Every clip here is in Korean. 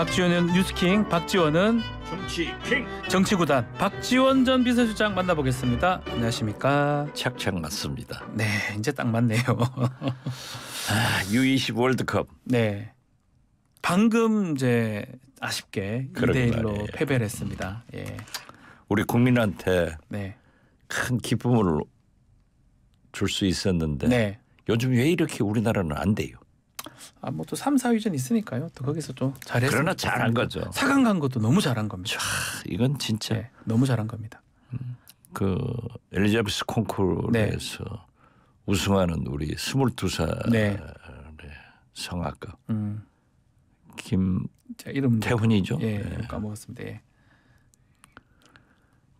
박지원은 뉴스킹, 박지원은 정치킹 정치구단 박지원 전 비서실장 만나보겠습니다. 안녕하십니까? 착착 맞습니다. 네, 이제 딱 맞네요. 아, U20 월드컵. 네. 방금 이제 아쉽게 2대 1로 패배를 했습니다. 예. 우리 국민한테 네. 큰 기쁨을 줄 수 있었는데 네. 요즘 왜 이렇게 우리나라는 안 돼요? 아, 뭐또 3, 4위전 있으니까요. 또 거기서 좀 잘했어요. 그러나 잘한 거죠. 4강 간 것도 너무 잘한 겁니다. 자, 이건 진짜 네, 너무 잘한 겁니다. 음, 그 엘리자베스 콩쿠르에서 네. 우승하는 우리 22살의 네. 성악가 음. 김태훈이죠. 예, 네. 까먹었습니다. 예.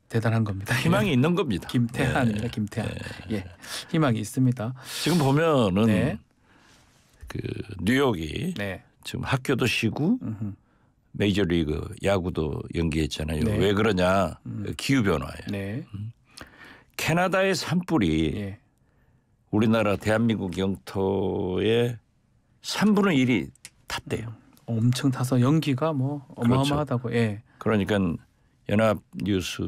대단한 겁니다. 예. 희망이 있는 겁니다. 김태한입 네. 김태한. 네. 예. 희망이 있습니다. 지금 보면은 그 뉴욕이 네. 지금 학교도 쉬고 메이저리그 야구도 연기했잖아요. 네. 왜 그러냐? 음. 그 기후 변화예요. 네. 음. 캐나다의 산불이 예. 우리나라 대한민국 영토의 3분의 1이 탔대요. 음. 엄청 타서 연기가 뭐 어마어마하다고. 그렇죠. 예. 그러니까 연합 뉴스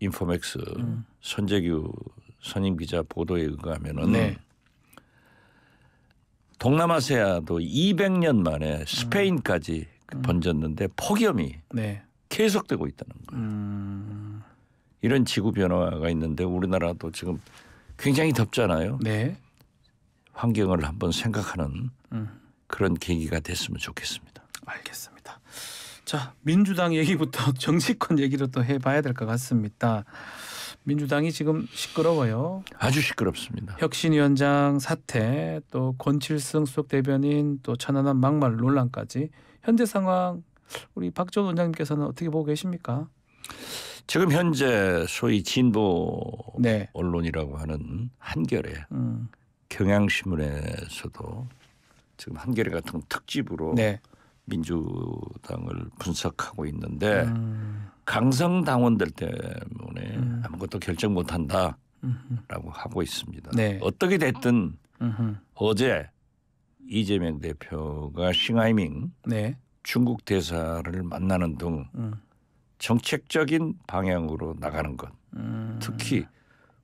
인포맥스 음. 손재규 선임 기자 보도에 의하면은 거 네. 동남아세아도 200년 만에 스페인까지 음. 번졌는데 폭염이 네. 계속되고 있다는 거예요. 음. 이런 지구 변화가 있는데 우리나라도 지금 굉장히 덥잖아요. 네. 환경을 한번 생각하는 음. 그런 계기가 됐으면 좋겠습니다. 알겠습니다. 자 민주당 얘기부터 정치권 얘기로 또 해봐야 될 것 같습니다. 민주당이 지금 시끄러워요. 아주 시끄럽습니다. 혁신위원장 사태, 또 권칠승 수석 대변인, 또 천안함 막말 논란까지 현재 상황 우리 박지원 원장님께서는 어떻게 보고 계십니까? 지금 현재 소위 진보 네. 언론이라고 하는 한겨레, 음. 경향신문에서도 지금 한겨레 같은 특집으로 네. 민주당을 분석하고 있는데 음. 강성 당원들 때문에. 음. 아무것도 결정 못 한다라고 하고 있습니다. 네. 어떻게 됐든 음흠. 어제 이재명 대표가 싱하이밍 네. 중국 대사를 만나는 등 음. 정책적인 방향으로 나가는 것, 음. 특히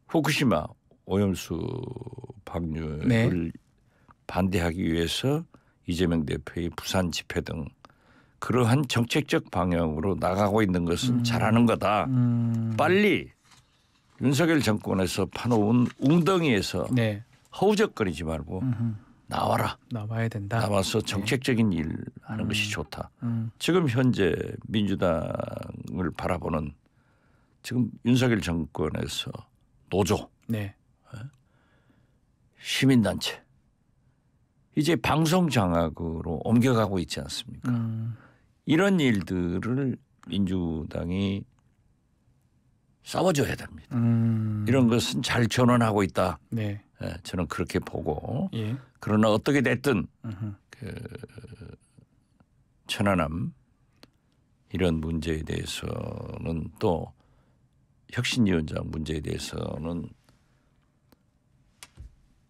후쿠시마 오염수 방류를 네. 반대하기 위해서 이재명 대표의 부산 집회 등 그러한 정책적 방향으로 나가고 있는 것은 음. 잘하는 거다. 음. 빨리 윤석열 정권에서 파놓은 웅덩이에서 네. 허우적거리지 말고 음흠. 나와라. 나와야 된다. 나와서 네. 정책적인 네. 일 하는 음. 것이 좋다. 음. 지금 현재 민주당을 바라보는 지금 윤석열 정권에서 노조, 네. 어? 시민단체 이제 방송 장악으로 옮겨가고 있지 않습니까? 음. 이런 일들을 민주당이 싸워줘야 됩니다. 음. 이런 것은 잘 전원하고 있다. 네. 예, 저는 그렇게 보고 예. 그러나 어떻게 됐든 그 천안함 이런 문제에 대해서는 또 혁신위원장 문제에 대해서는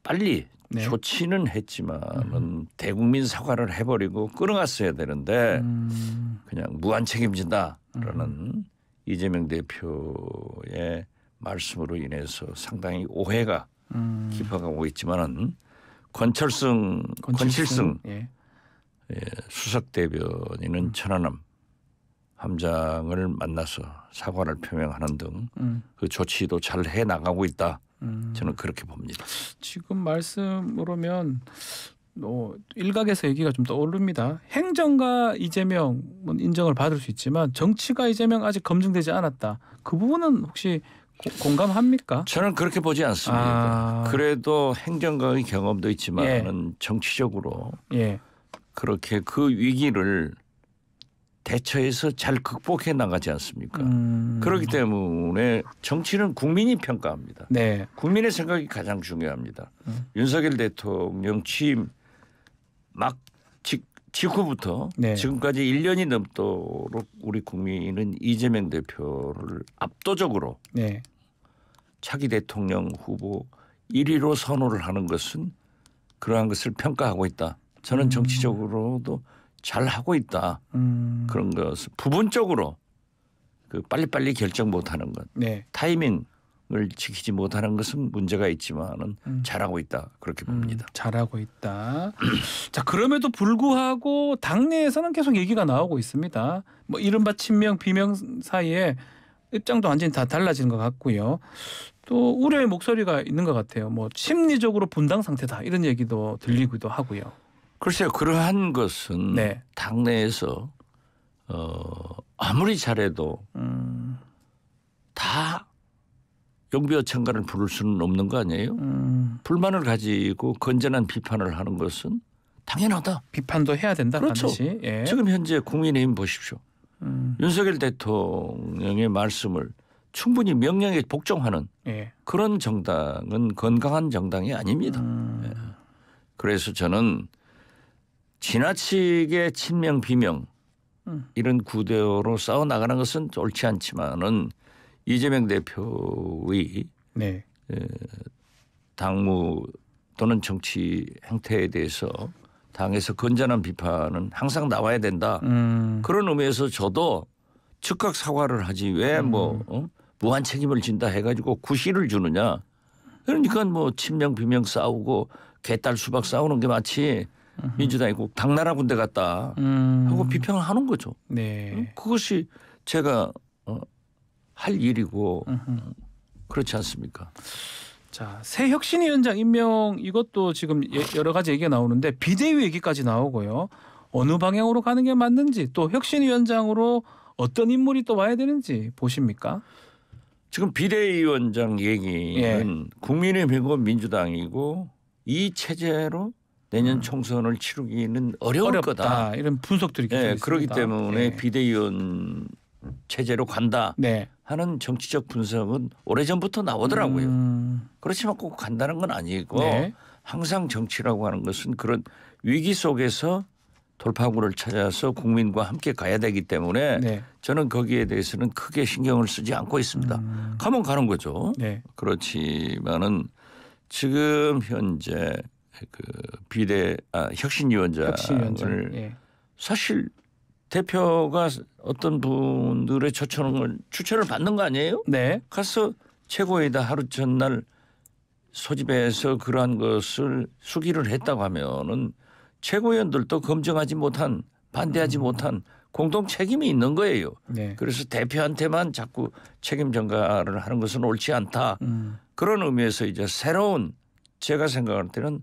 빨리 네. 조치는 했지만은 음. 대국민 사과를 해버리고 끌어갔어야 되는데 음. 그냥 무한 책임진다라는 음. 이재명 대표의 말씀으로 인해서 상당히 오해가 음. 깊어가고 있지만은 권철승 권칠승, 권칠승 예. 예, 수석 대변인은 음. 천안함 함장을 만나서 사과를 표명하는 등그 음. 그 조치도 잘 해 나가고 있다. 음. 저는 그렇게 봅니다. 지금 말씀으로면 어, 일각에서 얘기가 좀 떠오릅니다. 행정가 이재명 뭐 인정을 받을 수 있지만 정치가 이재명 아직 검증되지 않았다. 그 부분은 혹시 고, 공감합니까? 저는 그렇게 보지 않습니다. 아... 그래도 행정가의 경험도 있지만 예. 정치적으로 예. 그렇게 그 위기를 대처해서 잘 극복해 나가지 않습니까? 음... 그렇기 때문에 정치는 국민이 평가합니다. 네. 국민의 생각이 가장 중요합니다. 음. 윤석열 대통령 취임 막 직, 직후부터 네. 지금까지 1년이 넘도록 우리 국민은 이재명 대표를 압도적으로 네. 차기 대통령 후보 1위로 선호를 하는 것은 그러한 것을 평가하고 있다. 저는 음. 정치적으로도 잘 하고 있다. 음. 그런 것을 부분적으로 그 빨리빨리 결정 못하는 것, 네. 타이밍 을 지키지 못하는 것은 문제가 있지만은 음. 잘하고 있다 그렇게 음, 봅니다. 음, 잘하고 있다. 자 그럼에도 불구하고 당내에서는 계속 얘기가 나오고 있습니다. 뭐 이른바 친명 비명 사이에 입장도 완전히 다 달라지는 것 같고요. 또 우려의 목소리가 있는 것 같아요. 뭐 심리적으로 분당 상태다 이런 얘기도 들리기도 하고요. 글쎄요 그러한 것은 네. 당내에서 어, 아무리 잘해도 음. 다 용비와 참가를 부를 수는 없는 거 아니에요? 음. 불만을 가지고 건전한 비판을 하는 것은 당연하다. 비판도 해야 된다. 그렇죠. 예. 지금 현재 국민의힘 보십시오. 음. 윤석열 대통령의 말씀을 충분히 명령에 복종하는 예. 그런 정당은 건강한 정당이 아닙니다. 음. 예. 그래서 저는 지나치게 친명 비명 음. 이런 구대로 싸워 나가는 것은 옳지 않지만은 이재명 대표의 네. 당무 또는 정치 행태에 대해서 당에서 건전한 비판은 항상 나와야 된다. 음. 그런 의미에서 저도 즉각 사과를 하지 왜뭐 음. 어? 무한 책임을 진다 해가지고 구실을 주느냐. 그러니까 뭐 친명 비명 싸우고 개딸 수박 싸우는 게 마치 음흠. 민주당이 꼭 당나라 군대 같다 음. 하고 음. 비평을 하는 거죠. 네. 그것이 제가 어, 할 일이고 그렇지 않습니까? 자, 새 혁신위원장 임명 이것도 지금 예, 여러 가지 얘기가 나오는데 비대위 얘기까지 나오고요. 어느 방향으로 가는 게 맞는지 또 혁신위원장으로 어떤 인물이 또 와야 되는지 보십니까? 지금 비대위원장 얘기는 예. 국민의힘이 민주당이고 이 체제로 내년 음. 총선을 치르기는 어려울 어렵다. 거다. 이런 분석들이 예, 계속 예, 있습니다. 그렇기 때문에 예. 비대위원 체제로 간다. 네. 하는 정치적 분석은 오래전부터 나오더라고요. 음. 그렇지만 꼭 간다는 건 아니고 네. 항상 정치라고 하는 것은 그런 위기 속에서 돌파구를 찾아서 국민과 함께 가야 되기 때문에 네. 저는 거기에 대해서는 크게 신경을 쓰지 않고 있습니다. 음. 가면 가는 거죠. 네. 그렇지만은 지금 현재 그 비례 아, 혁신위원장을 혁신위원장. 예. 사실 대표가 어떤 분들의 초청을 추천을 받는 거 아니에요? 네. 가서 최고에다 하루 전날 소집해서 그러한 것을 수기를 했다고 하면은 최고위원들도 검증하지 못한 반대하지 음. 못한 공동 책임이 있는 거예요. 네. 그래서 대표한테만 자꾸 책임 전가를 하는 것은 옳지 않다. 음. 그런 의미에서 이제 새로운 제가 생각할 때는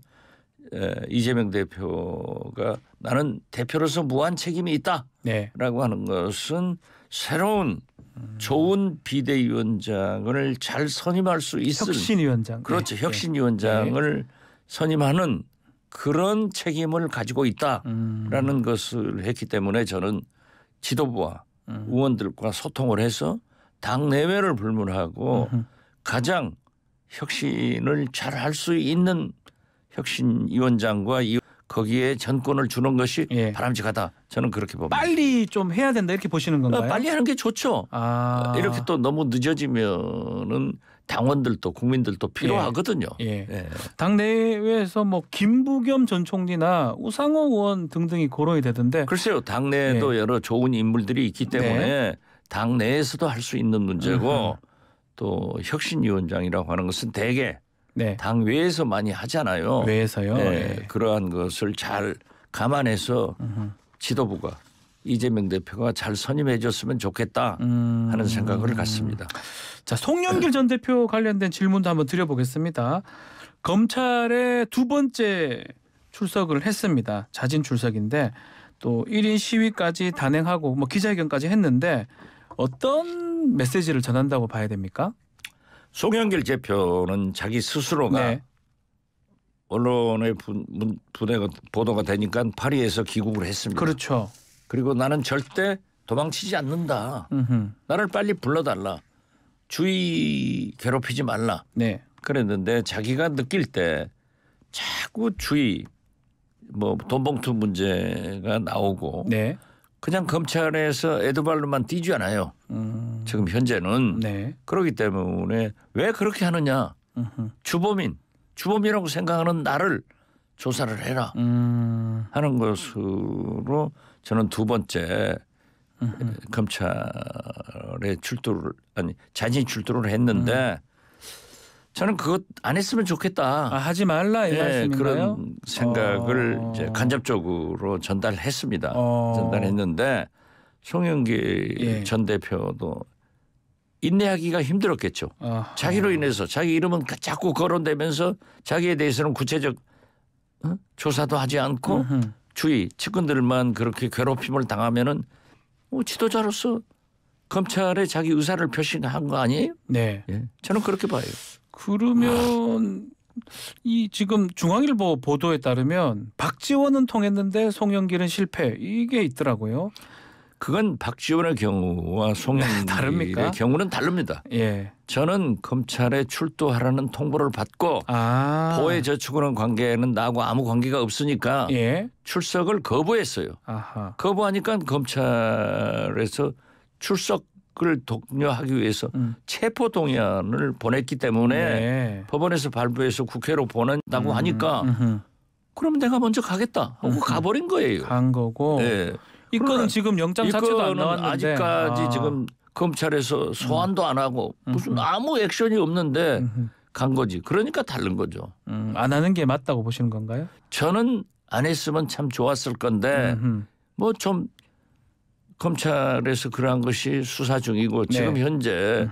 이재명 대표가 나는 대표로서 무한 책임이 있다라고 네. 하는 것은 새로운 음. 좋은 비대위원장을 잘 선임할 수 있을 혁신위원장 그렇죠 네. 혁신위원장을 네. 선임하는 그런 책임을 가지고 있다라는 음. 것을 했기 때문에 저는 지도부와 음. 의원들과 소통을 해서 당 내외를 불문하고 음 가장 혁신을 잘 할 수 있는 혁신위원장과 이 거기에 전권을 주는 것이 예. 바람직하다. 저는 그렇게 봅니다. 빨리 좀 해야 된다 이렇게 보시는 건가요? 아, 빨리 하는 게 좋죠. 아. 이렇게 또 너무 늦어지면은 당원들도 국민들도 필요하거든요. 예. 예. 예. 당내에서 뭐 김부겸 전 총리나 우상호 의원 등등이 고론이 되던데. 글쎄요, 당내에도 예. 여러 좋은 인물들이 있기 네. 때문에 네. 당내에서도 할 수 있는 문제고 음. 또 혁신위원장이라고 하는 것은 대개 네. 당 외에서 많이 하잖아요. 외에서요. 네. 예. 그러한 것을 잘 감안해서 으흠. 지도부가 이재명 대표가 잘 선임해줬으면 좋겠다 음... 하는 생각을 갖습니다. 자 송영길 전 대표 관련된 질문도 한번 드려보겠습니다. 검찰의 두 번째 출석을 했습니다. 자진 출석인데 또 1인 시위까지 단행하고 뭐 기자회견까지 했는데 어떤 메시지를 전한다고 봐야 됩니까? 송영길 대표는 자기 스스로가 네. 언론의 분 문, 부대가 보도가 되니까 파리에서 귀국을 했습니다. 그렇죠. 그리고 나는 절대 도망치지 않는다. 음흠. 나를 빨리 불러달라. 주의 괴롭히지 말라. 네. 그랬는데 자기가 느낄 때 자꾸 주의 뭐 돈봉투 문제가 나오고 네. 그냥 검찰에서 에드발로만 뛰지 않아요. 음. 지금 현재는 네. 그러기 때문에 왜 그렇게 하느냐? 음흠. 주범인 주범이라고 생각하는 나를 조사를 해라 음. 하는 것으로 저는 두 번째 음흠. 검찰에 출두를 아니 자진 출두를 했는데 음. 저는 그것 안 했으면 좋겠다. 아, 하지 말라 이 네, 말씀인가요? 그런 생각을 어... 이제 간접적으로 전달했습니다. 어... 전달했는데 송영기 예. 전 대표도 인내하기가 힘들었겠죠. 아하. 자기로 인해서 자기 이름은 그 자꾸 거론되면서 자기에 대해서는 구체적 어? 조사도 하지 않고 으흠. 주위 측근들만 그렇게 괴롭힘을 당하면은 어, 지도자로서 검찰에 자기 의사를 표시한 거 아니에요? 네. 예. 저는 그렇게 봐요. 그러면 이 지금 중앙일보 보도에 따르면 박지원은 통했는데 송영길은 실패 이게 있더라고요. 그건 박지원의 경우와 송영길의 경우는 다릅니다. 예. 저는 검찰에 출두하라는 통보를 받고 아. 보혜 저축은행 관계는 나하고 아무 관계가 없으니까 예. 출석을 거부했어요. 아하. 거부하니까 검찰에서 출석 그걸 독려하기 위해서 음. 체포 동의안을 보냈기 때문에 네. 법원에서 발부해서 국회로 보낸다고 음. 하니까 음흠. 그럼 내가 먼저 가겠다 하고 음흠. 가버린 거예요. 간 거고. 네. 이 건은 그러니까 지금 영장 자체도 안 나왔는데 아직까지 아. 지금 검찰에서 소환도 안 하고 무슨 아무 액션이 없는데 간 거지. 그러니까 다른 거죠. 음, 안 하는 게 맞다고 보시는 건가요? 저는 안 했으면 참 좋았을 건데 뭐좀 검찰에서 그러한 것이 수사 중이고 네. 지금 현재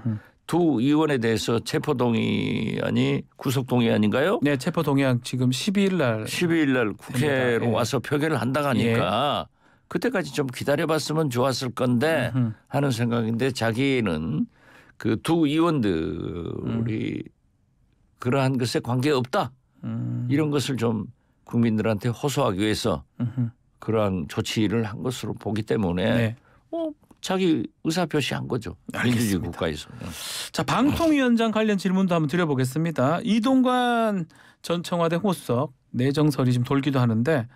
두 의원에 대해서 체포동의안이 구속동의안인가요? 네, 체포동의안 지금 12일 날 12일 날 국회로 네. 와서 표결을 한다고 하니까 예. 그때까지 좀 기다려봤으면 좋았을 건데 음흠. 하는 생각인데 자기는 그 두 의원들이 음. 그러한 것에 관계 없다 음. 이런 것을 좀 국민들한테 호소하기 위해서 음흠. 그러한 조치를 한 것으로 보기 때문에 네. 어, 자기 의사 표시한 거죠. 민주주의 국가에서. 자 방통위원장 관련 질문도 한번 드려보겠습니다. 이동관 전 청와대 호석 내정설이 지금 돌기도 하는데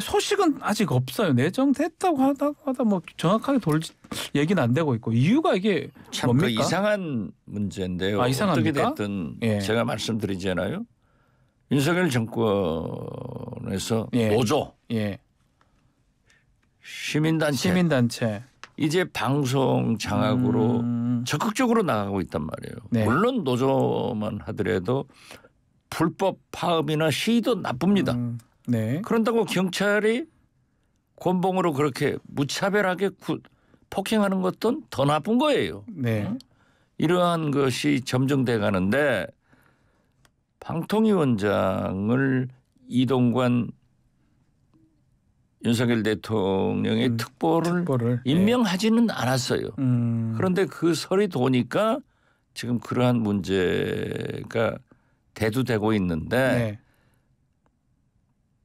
소식은 아직 없어요. 내정됐다고 하다 하다 뭐 정확하게 돌 얘기는 안 되고 있고 이유가 이게 참그 이상한 문제인데요. 아, 어떻게 됐든 예. 제가 말씀드리잖아요. 윤석열 정권에서 예. 노조, 예. 시민단체. 시민단체. 이제 방송 장악으로 음. 적극적으로 나가고 있단 말이에요. 네. 물론 노조만 하더라도 불법 파업이나 시위도 나쁩니다. 음. 네. 그런다고 경찰이 곤봉으로 그렇게 무차별하게 구, 폭행하는 것도 더 나쁜 거예요. 네. 응? 이러한 것이 점증돼 가는데 방통위 원장을 이동관 윤석열 대통령의 음, 특보를, 특보를, 예. 임명하지는 네. 않았어요. 음. 그런데 그 설이 도니까 지금 그러한 문제가 대두되고 있는데 네.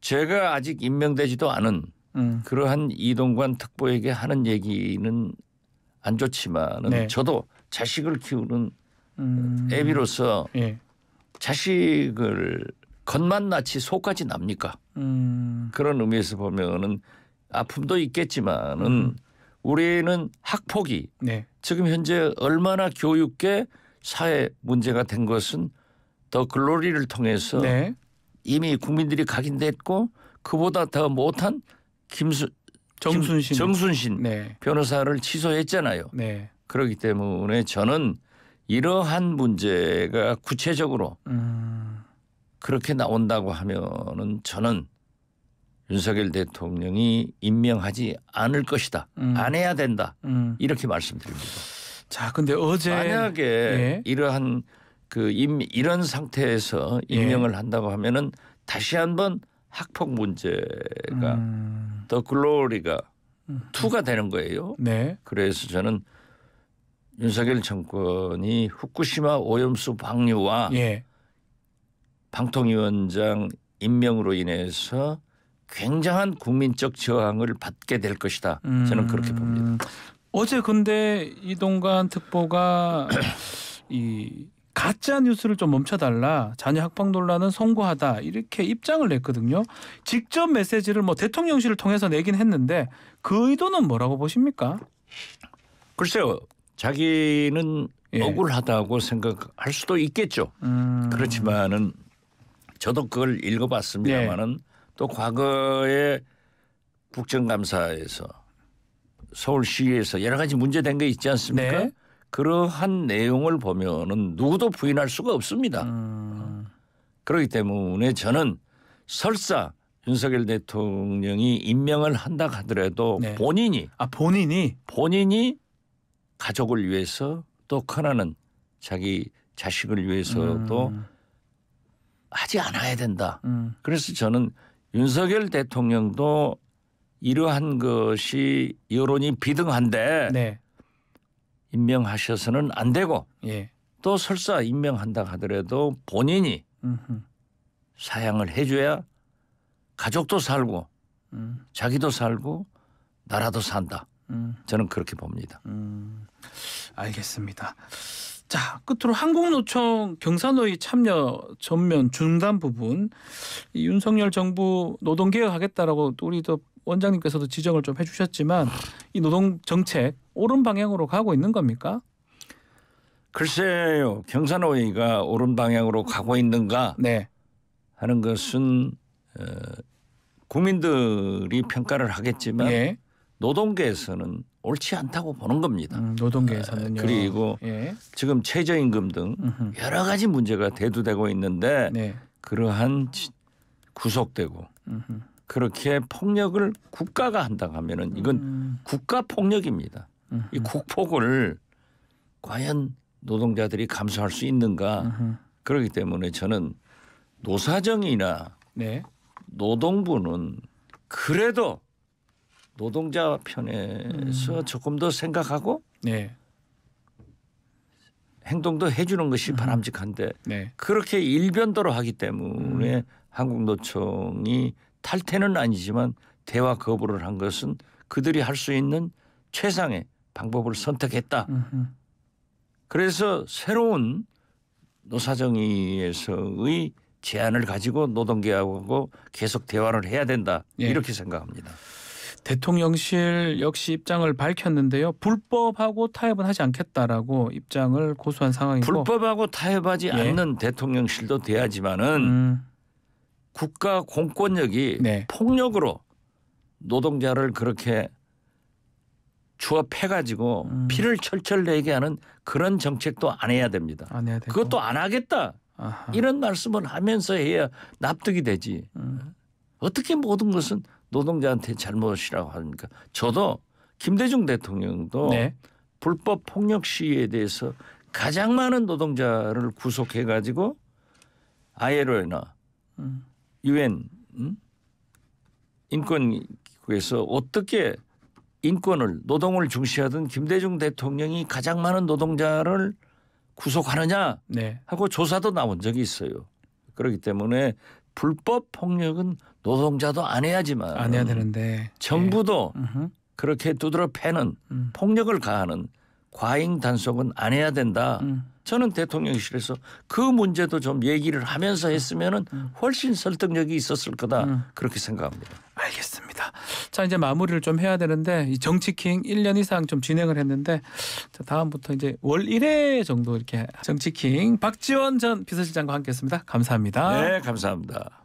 제가 아직 임명되지도 않은 음. 그러한 이동관 특보에게 하는 얘기는 안 좋지만은 네. 저도 자식을 키우는 음. 애비로서 예. 자식을 겉만 낯이 속까지 납니까? 음. 그런 의미에서 보면은 아픔도 있겠지만은 음. 우리는 학폭이 네. 지금 현재 얼마나 교육계 사회 문제가 된 것은 더 글로리를 통해서 네. 이미 국민들이 각인됐고 그보다 더 못한 김수 정순신, 정순신 네. 변호사를 취소했잖아요. 네. 그렇기 때문에 저는 이러한 문제가 구체적으로 음. 그렇게 나온다고 하면은 저는 윤석열 대통령이 임명하지 않을 것이다. 음. 안 해야 된다. 음. 이렇게 말씀드립니다. 자, 근데 어제 만약에 예. 이러한 그 임, 이런 상태에서 임명을 예. 한다고 하면은 다시 한번 학폭 문제가 음. 글로리가 음. 투가 되는 거예요. 네. 그래서 저는 윤석열 정권이 후쿠시마 오염수 방류와 예. 방통위원장 임명으로 인해서 굉장한 국민적 저항을 받게 될 것이다. 저는 그렇게 음, 봅니다. 어제 근데 이동관 특보가 이 가짜 뉴스를 좀 멈춰달라 자녀 학방 논란은 송구하다 이렇게 입장을 냈거든요. 직접 메시지를 뭐 대통령실을 통해서 내긴 했는데 그 의도는 뭐라고 보십니까? 글쎄요, 자기는 예. 억울하다고 생각할 수도 있겠죠. 음... 그렇지만은 저도 그걸 읽어봤습니다만은 네. 또 과거에 국정감사에서 서울시에서 여러 가지 문제된 게 있지 않습니까? 네. 그러한 내용을 보면은 누구도 부인할 수가 없습니다. 음. 그렇기 때문에 저는 설사 윤석열 대통령이 임명을 한다 하더라도 네. 본인이 아 본인이 본인이 가족을 위해서 또 커나는 자기 자식을 위해서도 음. 하지 않아야 된다. 음. 그래서 저는 윤석열 대통령도 이러한 것이 여론이 비등한데 네. 임명하셔서는 안 되고 예. 또 설사 임명한다 하더라도 본인이 음흠. 사양을 해줘야 가족도 살고 음. 자기도 살고 나라도 산다. 음. 저는 그렇게 봅니다. 음. 알겠습니다. 자 끝으로 한국노총 경사노의 참여 전면 중단 부분 이 윤석열 정부 노동개혁하겠다라고 우리 또 원장님께서도 지적을 좀 해주셨지만 이 노동 정책 옳은 방향으로 가고 있는 겁니까? 글쎄요 경사노의가 옳은 방향으로 가고 있는가 네. 하는 것은 어, 국민들이 평가를 하겠지만 네. 노동계에서는 옳지 않다고 보는 겁니다. 음, 노동계에서는요. 아, 그리고 예. 지금 최저임금 등 음흠. 여러 가지 문제가 대두되고 있는데 네. 그러한 구속되고 음흠. 그렇게 폭력을 국가가 한다 하면은 이건 음. 국가 폭력입니다. 이 국폭을 과연 노동자들이 감수할 수 있는가? 그렇기 때문에 저는 노사정이나 네. 노동부는 그래도 노동자 편에서 음. 조금 더 생각하고 네. 행동도 해주는 것이 음. 바람직한데 네. 그렇게 일변도로 하기 때문에 음. 한국노총이 탈퇴는 아니지만 대화 거부를 한 것은 그들이 할 수 있는 최상의 방법을 선택했다. 그래서 새로운 노사정의에서의 제안을 가지고 노동계하고 계속 대화를 해야 된다 예. 이렇게 생각합니다. 대통령실 역시 입장을 밝혔는데요. 불법하고 타협은 하지 않겠다라고 입장을 고수한 상황이고 불법하고 타협하지 예. 않는 대통령실도 돼야지만은 음. 국가 공권력이 네. 폭력으로 노동자를 그렇게 주업해가지고 음. 피를 철철 내게 하는 그런 정책도 안 해야 됩니다. 안 해야 되고. 그것도 안 하겠다. 아하. 이런 말씀을 하면서 해야 납득이 되지. 음. 어떻게 모든 것은 노동자한테 잘못이라고 하니까 저도 김대중 대통령도 네. 불법 폭력 시위에 대해서 가장 많은 노동자를 구속해 가지고 ILO나 음. 유엔 음. 인권국에서 어떻게 인권을 노동을 중시하던 김대중 대통령이 가장 많은 노동자를 구속하느냐 네. 하고 조사도 나온 적이 있어요. 그렇기 때문에 불법 폭력은 노동자도 안 해야지만 안 해야 되는데 정부도 예. 그렇게 두드러 패는 음. 폭력을 가하는 과잉 단속은 안 해야 된다. 음. 저는 대통령실에서 그 문제도 좀 얘기를 하면서 음. 했으면은 음. 훨씬 설득력이 있었을 거다 음. 그렇게 생각합니다. 알겠습니다. 자 이제 마무리를 좀 해야 되는데 이 정치킹 1년 이상 좀 진행을 했는데 자, 다음부터 이제 월 1회 정도 이렇게 정치킹 박지원 전 비서실장과 함께했습니다. 감사합니다. 네 감사합니다.